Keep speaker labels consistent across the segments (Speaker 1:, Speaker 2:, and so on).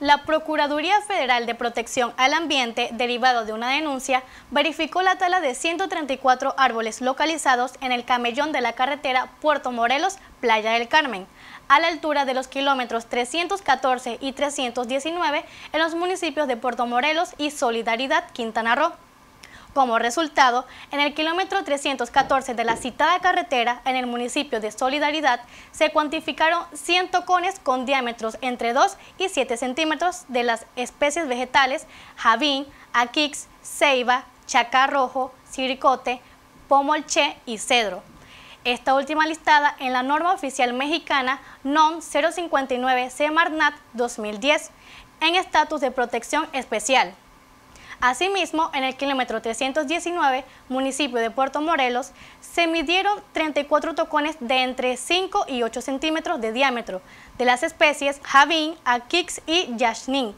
Speaker 1: La Procuraduría Federal de Protección al Ambiente, derivado de una denuncia, verificó la tala de 134 árboles localizados en el camellón de la carretera Puerto Morelos-Playa del Carmen, a la altura de los kilómetros 314 y 319 en los municipios de Puerto Morelos y Solidaridad, Quintana Roo. Como resultado, en el kilómetro 314 de la citada carretera, en el municipio de Solidaridad, se cuantificaron 100 tocones con diámetros entre 2 y 7 centímetros de las especies vegetales javín, aquix, ceiba, chacarrojo, Ciricote, pomolche y cedro. Esta última listada en la norma oficial mexicana NOM 059 cmarnat 2010 en estatus de protección especial. Asimismo, en el kilómetro 319, municipio de Puerto Morelos, se midieron 34 tocones de entre 5 y 8 centímetros de diámetro de las especies Javín, Akix y Yashnin,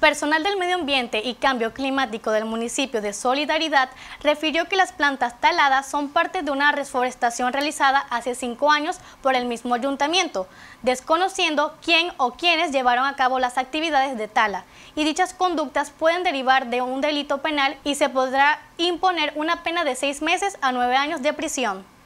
Speaker 1: Personal del medio ambiente y cambio climático del municipio de Solidaridad refirió que las plantas taladas son parte de una reforestación realizada hace cinco años por el mismo ayuntamiento, desconociendo quién o quiénes llevaron a cabo las actividades de tala. Y dichas conductas pueden derivar de un delito penal y se podrá imponer una pena de seis meses a nueve años de prisión.